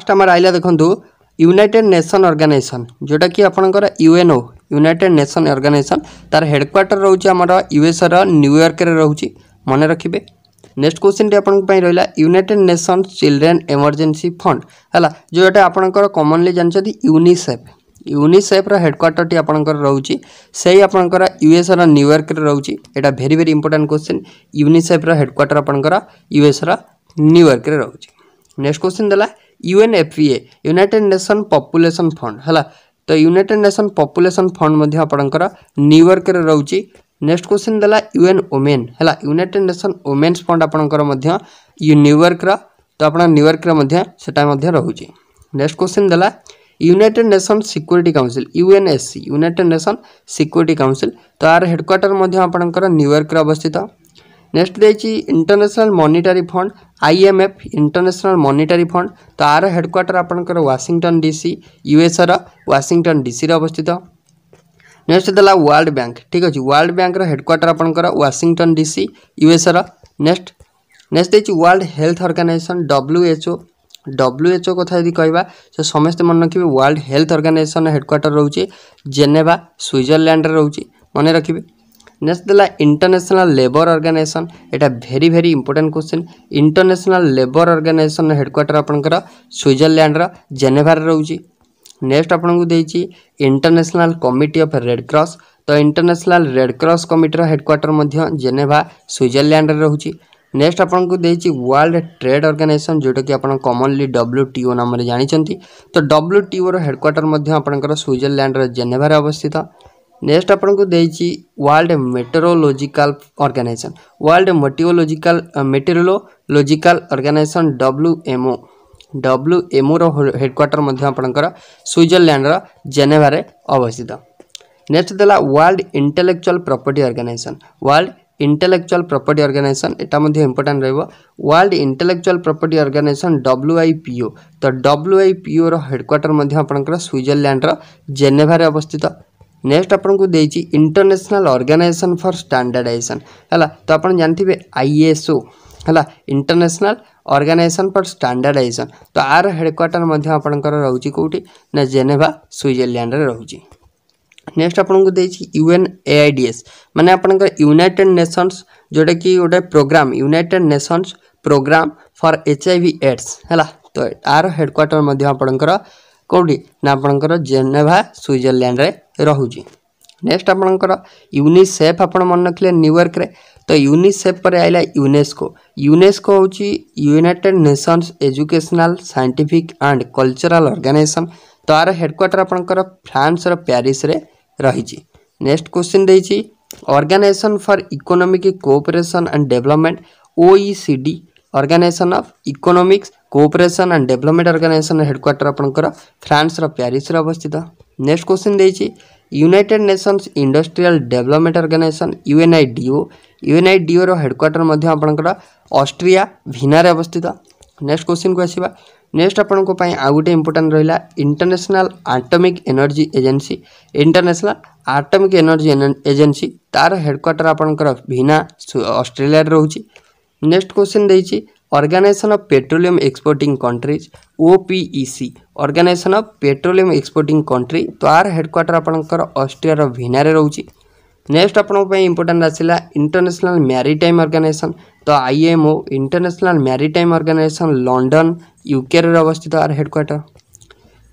first ଆମର ଆଇଲା ଦେଖନ୍ତୁ ୟୁନାଇଟେଡ୍ ନେସନ୍ ଅର୍ଗାନାଇଜେସନ୍ ଯେଉଁଟାକି ଆପଣଙ୍କର ୟୁଏନ୍ଓ ୟୁନାଇଟେଡ୍ ନେସନ୍ ଅର୍ଗାନାଇଜେସନ୍ ତା'ର ହେଡ଼କ୍ୱାର୍ଟର ରହୁଛି ଆମର ୟୁଏସ୍ର ନ୍ୟୁୟର୍କରେ ରହୁଛି ମନେ ରଖିବେ ନେକ୍ସଟ କ୍ୱେଶ୍ଚିନ୍ଟି ଆପଣଙ୍କ ପାଇଁ ରହିଲା United Nation Children Emergency Fund ହେଲା ଯେଉଁଟା ଆପଣଙ୍କର କମନଲି ଜାଣିଛନ୍ତି ୟୁନିସେଫ୍ ୟୁନିସେଫ୍ର ହେଡ଼କ୍ୱାର୍ଟରଟି ଆପଣଙ୍କର ରହୁଛି ସେଇ ଆପଣଙ୍କର ୟୁଏସ୍ର ନ୍ୟୁୟର୍କରେ ରହୁଛି ଏଇଟା ଭେରି ଭେରି ଇମ୍ପୋର୍ଟାଣ୍ଟ କ୍ୱେଶ୍ଚିନ୍ ୟୁନିସେଫ୍ର ହେଡ଼କ୍ୱାର୍ଟର ଆପଣଙ୍କର ୟୁଏସ୍ର ନ୍ୟୁୟର୍କରେ ରହୁଛି ନେକ୍ସଟ କ୍ୱେଶ୍ଚିନ୍ ଦେଲା UNFPA United Nation population fund है तो यूनाइटेड नेशन पपुलेसन फंड आपयर्क रोचे नेक्स्ट क्वेश्चन देला यूएन ओमेन है यूनाइटेड नेशन ओमेन्स फंड आपंकर न्यूयर्क तो आप न्यूयर्क रोचे नेक्स्ट क्वेश्चन देला United Nation security council UNSC United Nation security council तो यार हेडक्वाटर आपंकर अवस्थित ନେକ୍ସଟ ଦେଇଛି international monetary fund I M F international monetary fund ତା'ର ହେଡ଼କ୍ୱାର୍ଟର ଆପଣଙ୍କର ୱାଶିଂଟନ୍ ଡିସି ୟୁଏସ୍ଏର ୱାଶିଂଟନ୍ ଡିସିରେ ଅବସ୍ଥିତ ନେକ୍ସଟ ଦେଲା ୱାର୍ଲଡ ବ୍ୟାଙ୍କ ଠିକ୍ ଅଛି ୱାର୍ଲଡ ବ୍ୟାଙ୍କର ହେଡ଼କ୍ୱାର୍ଟର ଆପଣଙ୍କର ୱାଶିଂଟନ୍ ଡିସି ୟୁଏସ୍ଏର ନେକ୍ସଟ ନେକ୍ସଟ ଦେଇଛି world health organization WHO WHO কথা যদি কহা সে ସମସ୍ତେ ମନେ ରଖିବେ ওয়ার্ল্ড ହେଲ୍ଥ অর্গানাইজেসন ହେଡ଼କ୍ୱାର୍ଟର ରହୁଛି ଜେନେଭା সুইজরল্যান্ডে ରହୁଛି ମନେ ରଖିବେ नेक्स्ट दे इंटरनेशनल लेबर ऑर्गेनाइजेशन एटा very very important question international labour organization headquarter आपंकर स्विजरलैंडर जेनेभार रोज नेक्स्ट आपको देखिए international committee of red cross तो international red cross committee headquarter Geneva Switzerland रोच नेक्स्ट आपको देखिए वर्ल्ड ट्रेड अर्गानाइजेसन जोटा कि आप कमनली डब्ल्यू टीओ नाम जानते तो डब्ल्यू टीओ रेडक्वार्टर आप स्विजरलैंड जेनेभारे अवस्थित नेक्स्ट आपण को देइछि world meteorological organization world meteorological meteorological organization WMO ଡବ୍ଲ୍ୟୁଏମ୍ଓର ହେଡ଼କ୍ୱାର୍ଟର ମଧ୍ୟ ଆପଣଙ୍କର ସୁଇଜରଲ୍ୟାଣ୍ଡର ଜେନେଭାରେ ଅବସ୍ଥିତ ନେକ୍ସଟ ଦେଲା world intellectual property organization world intellectual property organization ଏଇଟା ମଧ୍ୟ ଇମ୍ପୋର୍ଟାଣ୍ଟ ରହିବ world intellectual property organization W I P O ତ ଡବ୍ଲ୍ୟୁ ଆଇ ପି ଓର ହେଡ଼କ୍ୱାର୍ଟର ମଧ୍ୟ ଆପଣଙ୍କର ସୁଇଜରଲ୍ୟାଣ୍ଡର ଜେନେଭାରେ ଅବସ୍ଥିତ नेक्स्ट आपको देखिए इंटरनेशनल ऑर्गेनाइजेशन फॉर स्टैंडर्डाइजेशन है तो आप जानते आईएसओ है इंटरनेशनल ऑर्गेनाइजेशन फॉर स्टैंडर्डाइजेशन तो आर हेडक्वार्टर आपंकर रोच कौटी ना जेनेवा स्विजरलैंड रोचे नेक्स्ट को देखिए UN A I D S मैंने आप यूनिटेड नेसन्स जोटा कि programme United Nations programme for H I AIDS है तो आर हेडक्वार्टर आपंकर कौटी ना आपंकर जेनेवा स्विजरलैंड रोज नेक्स्ट आपणकर यूनिसेफ आप मन रखिले न्यूयर्क तो यूनिसेफ पर आइला यूनेस्को यूनेस्को हूँ United Nations educational scientific and cultural organisation तो आर हेडक्वाटर आप फ्रांस प्यारिश रही नेक्स्ट क्वेश्चन देखिए organisation for economic cooperation and development OECD organization of economics cooperation and development organization headquarter आप फ्रांस प्यारिश अवस्थित next question ଦେଇଛି United Nations industrial development organization UNIDO ୟୁଏନ୍ଆଇଡିଓର headquarter ମଧ୍ୟ ଆପଣଙ୍କର Austria ଭିନାରେ ଅବସ୍ଥିତ next କ୍ୱେଶ୍ଚିନ୍କୁ ଆସିବା ନେକ୍ସଟ ଆପଣଙ୍କ ପାଇଁ ଆଉ ଗୋଟେ ଇମ୍ପୋର୍ଟାଣ୍ଟ ରହିଲା international atomic energy agency international atomic energy agency ତା'ର ହେଡ଼କ୍ୱାର୍ଟର ଆପଣଙ୍କର ଭିନା ଅଷ୍ଟ୍ରେଲିଆରେ ରହୁଛି ନେକ୍ସଟ କ୍ୱେଶ୍ଚିନ୍ ଦେଇଛି organization of petroleum exporting countries O P E of petroleum exporting country तो आर हेडक्वार्टर आपंकर अस्ट्रियार भिनारे रोचे नेक्स्ट आप इंपोर्टाट आसा इंटरनेशनल म्यारीटाइम अर्गानाइजेसन तो IMO international maritime organization London UK अवस्थित आर हेडक्वार्टर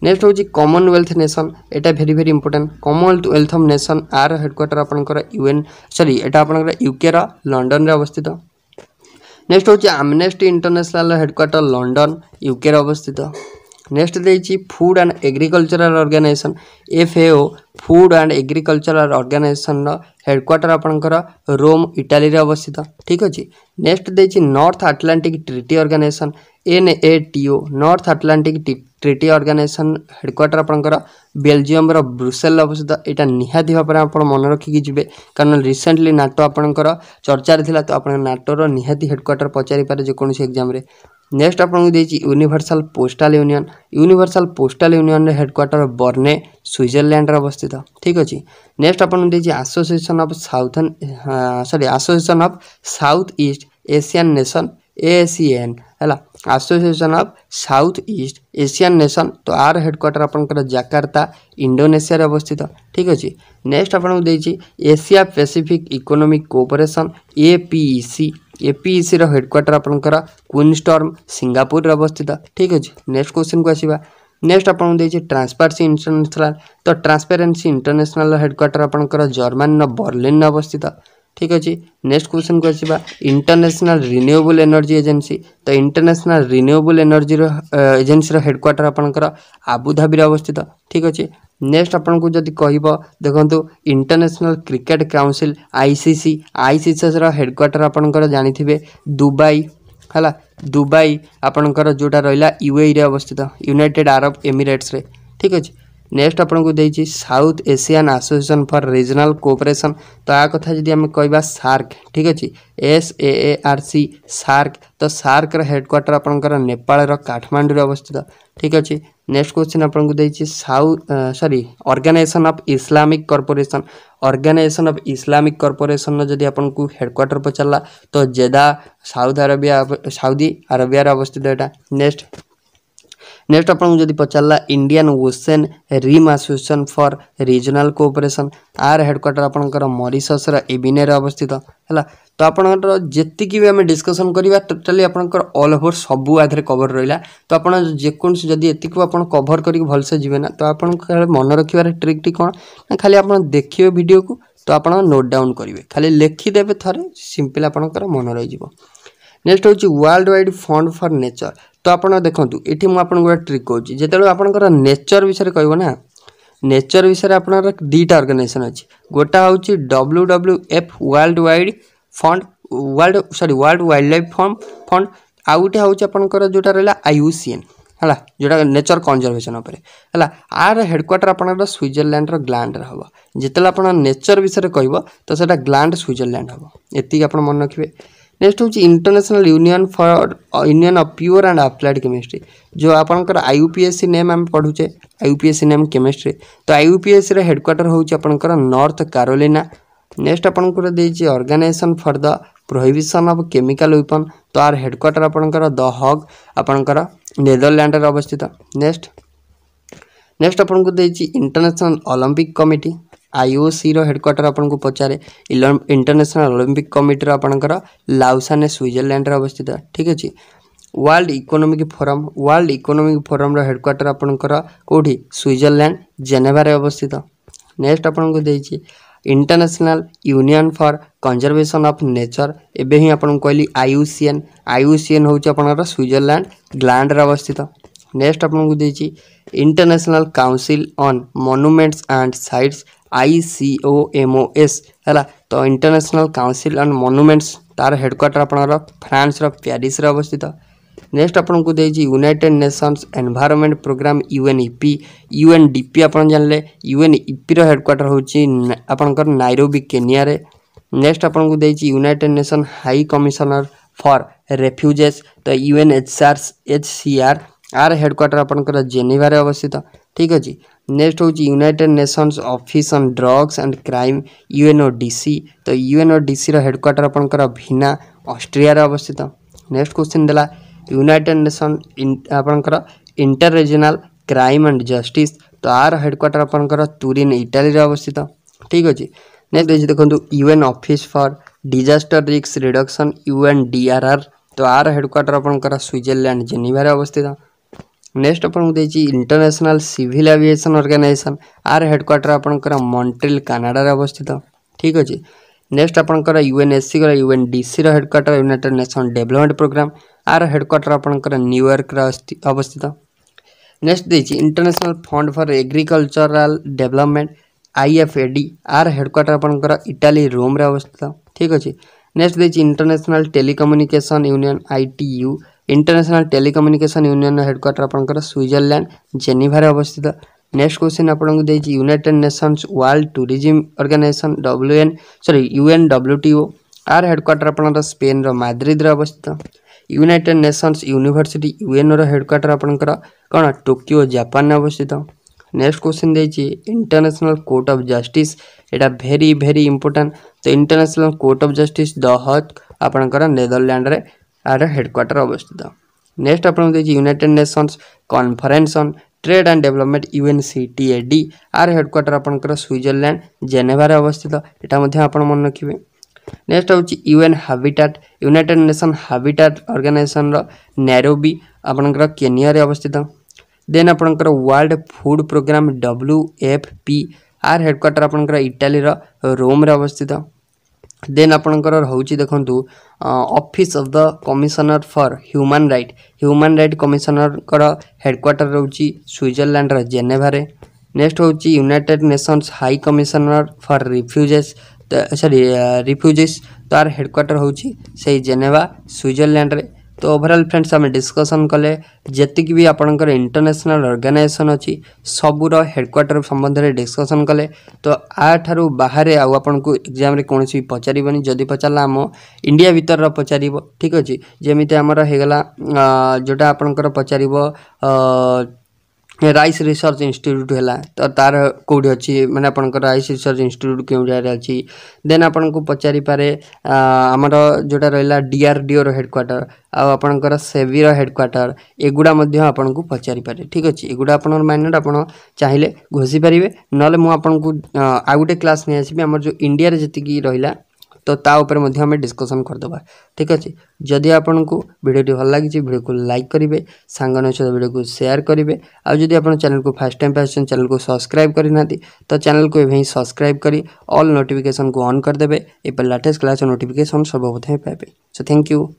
नेक्स्ट हूँ कमनवेल्थ नेसन एटा very very important commonwealth of nation आर हेडक्वार्टर आप यूएन सरी एटा आपंकर यूके लंडन अवस्थित নেক্সট হচ্ছে আমনেস্টি ইন্টারন্যাশনাল হেডকোয়ার্টার লন্ডন ইউকের অবস্থিত নেক্সট দিয়েছি food and agricultural organization FAO food and agricultural অর্গানাইজেসনর হেডকোয়ার্টার আপনার রোম ইটালিরে অবস্থিত ঠিক আছে নেক্সট দিয়েছি North Atlantic treaty organization NATO North Atlantic treaty organization headquarter ଆପଣଙ୍କର ବେଲଜିୟମର ବ୍ରୁସେଲ ଅବସ୍ଥିତ ଏଇଟା ନିହାତି ଭାବରେ ଆପଣ ମନେ ରଖିକି ଯିବେ କାରଣ ରିସେଣ୍ଟଲି ନାଟୋ ଆପଣଙ୍କର ଚର୍ଚ୍ଚାରେ ଥିଲା ତ ଆପଣ ନାଟୋର ନିହାତି ହେଡ଼କ୍ୱାର୍ଟର ପଚାରିପାରେ ଯେକୌଣସି ଏକ୍ଜାମ୍ରେ ନେକ୍ସଟ ଆପଣଙ୍କୁ ଦେଇଛି universal postal union universal postal ୟୁନିୟନର ହେଡ଼କ୍ୱାର୍ଟର ବର୍ନେ ସୁଇଜରଲ୍ୟାଣ୍ଡରେ ଅବସ୍ଥିତ ଠିକ୍ ଅଛି ନେକ୍ସଟ ଆପଣଙ୍କୁ ଦେଇଛି association of southern sorry association of south east Asian nation ASEAN ହେଲା association of south east Asian nation तो आर हेडक्वाटर आपंकर जकार्ता इंडोनेशिया अवस्थित ठीक अच्छे नेक्स्ट आपको देखिए Asia Pacific economic cooperation APEC APEC headquarter आपंकर क्विन्स्टर्म सिंगापुर अवस्थित ठीक अच्छे नेक्स्ट क्वेश्चन को आसवा नेक्स्ट आपको ट्रांसपेरेन्सी इंटरनेशनल तो ट्रांसपेरेन्सी इंटरनेशनल हेडक्वाटर आपंकर जर्मान बर्लिन अवस्थित ঠিক ଅଛି ନେକ୍ସଟ କ୍ୱେଶ୍ଚନକୁ ଆସିବା ଇଣ୍ଟରନ୍ୟାସନାଲ ରିନ୍ୟୁଏବଲ୍ ଏନର୍ଜି ଏଜେନ୍ସି ତ ଇଣ୍ଟରନ୍ୟାସନାଲ ରିନ୍ୟୁଏବଲ୍ ଏନର୍ଜିର ଏଜେନ୍ସିର ହେଡ଼କ୍ୱାର୍ଟର ଆପଣଙ୍କର ଆବୁଧାବିରେ ଅବସ୍ଥିତ ଠିକ ଅଛି ନେକ୍ସଟ ଆପଣଙ୍କୁ ଯଦି କହିବ ଦେଖନ୍ତୁ ଇଣ୍ଟରନ୍ୟାସନାଲ କ୍ରିକେଟ୍ କାଉନସିଲ୍ ଆଇସିସି ଆଇସିସିର ହେଡ଼କ୍ୱାର୍ଟର ଆପଣଙ୍କର ଜାଣିଥିବେ ଦୁବାଇ ହେଲା ଦୁବାଇ ଆପଣଙ୍କର ଯେଉଁଟା ରହିଲା ୟୁଏଇରେ ଅବସ୍ଥିତ ୟୁନାଇଟେଡ଼ ଆରବ ଏମିରେଟ୍ସରେ ଠିକ ଅଛି ନେକ୍ସଟ ଆପଣଙ୍କୁ ଦେଇଛି south Asian association for regional cooperation ତ ଆ କଥା ଯଦି ଆମେ କହିବା ସାର୍କ ଠିକ୍ ଅଛି S A A R C SAARC ତ ସାର୍କର ହେଡ଼କ୍ୱାର୍ଟର ଆପଣଙ୍କର ନେପାଳର କାଠମାଣ୍ଡୁରେ ଅବସ୍ଥିତ ଠିକ୍ ଅଛି ନେକ୍ସଟ କ୍ୱେଶ୍ଚିନ୍ ଆପଣଙ୍କୁ ଦେଇଛି ସାଉ sorry organization of Islamic corporation organization of Islamic କର୍ପୋରେସନ୍ର ଯଦି ଆପଣଙ୍କୁ ହେଡ଼କ୍ୱାର୍ଟର ପଚାରିଲା ତ ଜେଦା ସାଉଦି ଆରବିଆ ସାଉଦି ଆରବିଆରେ ଅବସ୍ଥିତ ଏଇଟା ନେକ୍ସଟ ନେକ୍ସଟ ଆପଣଙ୍କୁ ଯଦି ପଚାରିଲା Indian ocean rim association for regional cooperation ଆର୍ ହେଡ଼କ୍ୱାର୍ଟର ଆପଣଙ୍କର ମରିସସ୍ର ଏବିନେରେ ଅବସ୍ଥିତ ହେଲା ତ ଆପଣଙ୍କର ଯେତିକି ବି ଆମେ ଡିସ୍କସନ୍ କରିବା ଟୋଟାଲି ଆପଣଙ୍କର ଅଲ୍ ଓଭର୍ ସବୁ ଆଧାରେ କଭର୍ ରହିଲା ତ ଆପଣ ଯେକୌଣସି ଯଦି ଏତିକି ଆପଣ କଭର୍ କରିକି ଭଲସେ ଯିବେ ନା ତ ଆପଣଙ୍କ ମନେ ରଖିବାର ଟ୍ରିକ୍ଟି କ'ଣ ନା ଖାଲି ଆପଣ ଦେଖିବେ ଭିଡ଼ିଓକୁ ତ ଆପଣ ନୋଟ୍ ଡାଉନ୍ କରିବେ ଖାଲି ଲେଖିଦେବେ ଥରେ ସିମ୍ପଲ୍ ଆପଣଙ୍କର ମନେ ରହିଯିବ ନେକ୍ସଟ ହେଉଛି world wide fund for nature তো ଆପଣ ଦେଖନ୍ତୁ ଏଠି ମୁଁ ଆପଣଙ୍କୁ ଗୋଟେ ଟ୍ରିକ୍ କହୁଛି ଯେତେବେଳେ ଆପଣଙ୍କର ନେଚର୍ ବିଷୟରେ କହିବ ନା ନେଚର୍ ବିଷୟରେ ଆପଣଙ୍କର ଦୁଇଟା ଅର୍ଗାନାଇଜେସନ୍ ଅଛି ଗୋଟା ହେଉଛି W W F world wide fund world sorry world wildlife fund fund ଆଉ ଗୋଟେ ହେଉଛି ଆପଣଙ୍କର ଯେଉଁଟା ରହିଲା ଆଇ ୟୁ ସି ଏନ୍ ହେଲା ଯେଉଁଟା ନେଚର୍ କନଜରଭେସନ୍ ଉପରେ ହେଲା ଆର ହେଡ଼କ୍ୱାର୍ଟର ଆପଣଙ୍କର ସୁଇଜରଲ୍ୟାଣ୍ଡର ଗ୍ଲାଣ୍ଡରେ ହେବ ଯେତେବେଳେ ଆପଣ ନେଚର୍ ବିଷୟରେ କହିବ ତ ସେଇଟା ଗ୍ଲାଣ୍ଡ ସୁଇଜରଲ୍ୟାଣ୍ଡ ହେବ ଏତିକି ଆପଣ ମନେ ରଖିବେ ନେକ୍ସଟ ହେଉଛି international union for union of pure and applied chemistry ଯେଉଁ ଆପଣଙ୍କର I U P S C name ଆମେ ପଢ଼ୁଛେ I U P S C name chemistry ତ ଆଇ ୟୁ ପି ଏସ୍ର ହେଡ଼କ୍ୱାର୍ଟର ହେଉଛି ଆପଣଙ୍କର ନର୍ଥ କାରୋଲିନା ନେକ୍ସଟ ଆପଣଙ୍କର ଦେଇଛି organization for the prohibition of chemical weapon ତ ଆର ହେଡ଼କ୍ୱାର୍ଟର ଆପଣଙ୍କର ଦ ହଗ୍ ଆପଣଙ୍କର ନେଦରଲ୍ୟାଣ୍ଡରେ ଅବସ୍ଥିତ ନେକ୍ସଟ ନେକ୍ସଟ ଆପଣଙ୍କୁ ଦେଇଛି ଇଣ୍ଟରନ୍ୟାସନାଲ୍ ଅଲମ୍ପିକ୍ କମିଟି ଆଇଓସିର ହେଡ଼କ୍ୱାର୍ଟର ଆପଣଙ୍କୁ ପଚାରେ ଇଣ୍ଟରନ୍ୟାସନାଲ ଅଲିମ୍ପିକ୍ କମିଟିର ଆପଣଙ୍କର ଲାଉସାନେ ସୁଇଜରଲ୍ୟାଣ୍ଡରେ ଅବସ୍ଥିତ ଠିକ୍ ଅଛି world economic forum world economic ଫୋରମ୍ର ହେଡ଼କ୍ୱାର୍ଟର ଆପଣଙ୍କର କେଉଁଠି ସୁଇଜରଲ୍ୟାଣ୍ଡ ଜେନେଭାରେ ଅବସ୍ଥିତ ନେକ୍ସଟ ଆପଣଙ୍କୁ ଦେଇଛି international union for conservation of nature ଏବେ ହିଁ ଆପଣଙ୍କୁ କହିଲି ଆଇୟୁସିଏନ୍ ଆଇୟୁସିଏନ୍ ହେଉଛି ଆପଣଙ୍କର ସୁଇଜରଲ୍ୟାଣ୍ଡ ଗ୍ଲାଣ୍ଡରେ ଅବସ୍ଥିତ ନେକ୍ସଟ ଆପଣଙ୍କୁ ଦେଇଛି international council on monuments and sites I C O M O S ହେଲା ତ ଇଣ୍ଟରନ୍ୟାସନାଲ୍ କାଉନସିଲ୍ ଅନ୍ ମନୁମେଣ୍ଟସ୍ ତା'ର ହେଡ଼କ୍ୱାର୍ଟର୍ ଆପଣଙ୍କର ଫ୍ରାନ୍ସର ପ୍ୟାରିସ୍ରେ ଅବସ୍ଥିତ ନେକ୍ସଟ ଆପଣଙ୍କୁ ଦେଇଛି United Nations environment programme U N E P U N D P ଆପଣ ଜାଣିଲେ ୟୁ ଏନ୍ ଇ ପିର ହେଡ଼କ୍ୱାର୍ଟର୍ ହେଉଛି ଆପଣଙ୍କର ନାଇରୋବି କେନିଆରେ ନେକ୍ସଟ ଆପଣଙ୍କୁ ଦେଇଛି United Nation High Commissioner for refugees ତ U N H R H C R ଆର ହେଡ଼କ୍ୱାର୍ଟର୍ ଆପଣଙ୍କର ଜେନିଭାରେ ଅବସ୍ଥିତ ठीक अच्छे नेक्स्ट हूँ United Nations office on drugs and crime UNO DC तो यूएनओ डीसी हेडक्वाटर आपना अस्ट्रिया अवस्थित नेक्स्ट क्वेश्चन देला यूनिटेड नेसन आपंकर interregional crime and justice तो आर हेडक्वाटर आपंकर तुरीन इटाली अवस्थित ठीक अच्छे नेक्स्ट रही देखो यूएन अफिस् फर डिजास्टर रिक्स रिडक्शन यूएन डीआरआर तो आर हेडक्वाटर आपंकर स्विजरलैंड जेनिभारे अवस्थित ନେକ୍ସଟ ଆପଣଙ୍କୁ ଦେଇଛି ଇଣ୍ଟରନ୍ୟାସନାଲ୍ ସିଭିଲ୍ ଆଭିଏସନ୍ ଅର୍ଗାନାଇଜେସନ୍ ଆର ହେଡ଼କ୍ୱାର୍ଟର ଆପଣଙ୍କର ମଣ୍ଟ୍ରିଲ୍ କାନାଡ଼ାରେ ଅବସ୍ଥିତ ଠିକ୍ ଅଛି ନେକ୍ସଟ ଆପଣଙ୍କର ୟୁଏନ୍ଏସ୍ସିର ୟୁଏନ୍ଡିସିର headquarter United Nation development programme ଆର ହେଡ଼କ୍ୱାର୍ଟର ଆପଣଙ୍କର ନ୍ୟୁୟର୍କରେ ଅବସ୍ଥିତ ନେକ୍ସଟ ଦେଇଛି international fund for agricultural development IFAD ଆର ହେଡ଼କ୍ୱାର୍ଟର ଆପଣଙ୍କର ଇଟାଲୀ ରୋମ୍ରେ ଅବସ୍ଥିତ ଠିକ୍ ଅଛି ନେକ୍ସଟ ଦେଇଛି international telecommunication union ITU international telecommunication union headquarter আপনার সুইজরল্যান্ড জেনিভারে অবস্থিত নেক্সট কোশ্চিন আপনার দিয়েছি United Nations world tourism organisation WN sorry UN WTO আর হেডকোয়ার্টর আপনার স্পেন্র মাদ্রিদরে অবস্থিত ୟୁନାଇଟେଡ୍ ନେସନ୍ସ ୟୁନିଭର୍ସିଟି ୟୁଏନ୍ର ହେଡ଼କ୍ୱାର୍ଟର ଆପଣଙ୍କର କ'ଣ ଟୋକିଓ ଜାପାନରେ ଅବସ୍ଥିତ ନେକ୍ସଟ କ୍ୱେଶ୍ଚିନ୍ ଦେଇଛି ଇଣ୍ଟରନ୍ୟାସନାଲ୍ କୋର୍ଟ ଅଫ୍ ଜଷ୍ଟିସ୍ ଏଇଟା ଭେରି ଭେରି ଇମ୍ପୋର୍ଟାଣ୍ଟ ତ international court of justice the Hague ଆପଣଙ୍କର ନେଦରଲ୍ୟାଣ୍ଡରେ आर हेडक्वाटर अवस्थित नेक्स्ट आप United Nations conference on trade and development UN C T A आर हेडक्वाटर आपंकर स्विजरलैंड जेनेवारे अवस्थित यहाँ मन रखिए नेक्स्ट हूँ UN Habitat United Nation habitat organisation Nairobi आपंकर केनिये अवस्थित देन आपंकर world food programme W F P आर हेडक्वाटर आपंकर इटाली रोम्रे अवस्थित ଦେନ୍ ଆପଣଙ୍କର ହେଉଛି ଦେଖନ୍ତୁ office of the commissioner for human right human right କମିଶନରଙ୍କର ହେଡ଼କ୍ୱାର୍ଟର ରହୁଛି ସୁଇଜରଲ୍ୟାଣ୍ଡର ଜେନେଭାରେ ନେକ୍ସଟ ହେଉଛି United Nations High Commissioner for refugees sorry refugees ତା'ର ହେଡ଼କ୍ୱାର୍ଟର ହେଉଛି ସେଇ ଜେନେଭା ସୁଇଜରଲ୍ୟାଣ୍ଡରେ तो ଓଭରଅଲ୍ ଫ୍ରେଣ୍ଡସ୍ ଆମେ ଡିସ୍କସନ୍ କଲେ ଯେତିକି ବି ଆପଣଙ୍କର ଇଣ୍ଟରନ୍ୟାସନାଲ୍ ଅର୍ଗାନାଇଜେସନ୍ ଅଛି ସବୁର ହେଡ଼କ୍ୱାର୍ଟର ସମ୍ବନ୍ଧରେ ଡିସ୍କସନ୍ କଲେ ତ ଆଠାରୁ ବାହାରେ ଆଉ ଆପଣଙ୍କୁ ଏକ୍ଜାମ୍ରେ କୌଣସି ବି ପଚାରିବନି ଯଦି ପଚାରିଲା ଆମ ଇଣ୍ଡିଆ ଭିତରର ପଚାରିବ ଠିକ୍ ଅଛି ଯେମିତି ଆମର ହେଇଗଲା ଯେଉଁଟା ଆପଣଙ୍କର ପଚାରିବ ରାଇସ୍ ରିସର୍ଚ୍ଚ ଇନଷ୍ଟିଚ୍ୟୁଟ୍ ହେଲା ତ ତା'ର କେଉଁଠି ଅଛି ମାନେ ଆପଣଙ୍କର ରାଇସ୍ ରିସର୍ଚ୍ଚ ଇନଷ୍ଟିଚ୍ୟୁଟ୍ କେଉଁ ଜାଗାରେ ଅଛି ଦେନ୍ ଆପଣଙ୍କୁ ପଚାରିପାରେ ଆମର ଯେଉଁଟା ରହିଲା ଡିଆର୍ଡିଓର ହେଡ଼କ୍ୱାର୍ଟର ଆଉ ଆପଣଙ୍କର ସେବିର ହେଡ଼କ୍ୱାର୍ଟର ଏଗୁଡ଼ା ମଧ୍ୟ ଆପଣଙ୍କୁ ପଚାରିପାରେ ଠିକ୍ ଅଛି ଏଗୁଡ଼ା ଆପଣଙ୍କର ମାଇଣ୍ଡରେ ଆପଣ ଚାହିଁଲେ ଘୋଷି ପାରିବେ ନହେଲେ ମୁଁ ଆପଣଙ୍କୁ ଆଉ ଗୋଟେ କ୍ଲାସ୍ ନେଇ ଆସିବି ଆମର ଯେଉଁ ଇଣ୍ଡିଆରେ ଯେତିକି ରହିଲା तो ताकि डिस्कसन करदे ठीक अच्छे जदि आपन को भिडियो भल लगी भिड को लाइक करेंगे सांग सहित भिड को सेयार करेंगे आदि आप चेल को फास्ट टाइम पास चैनल को सब्सक्राइब करना तो चैनल को यही सब्सक्राइब कर अल् नोटिकेसन को अन्देव इपर लाटेस्ट क्लास नोटिकेसन सर्वप्रथम पाए सो थैंक यू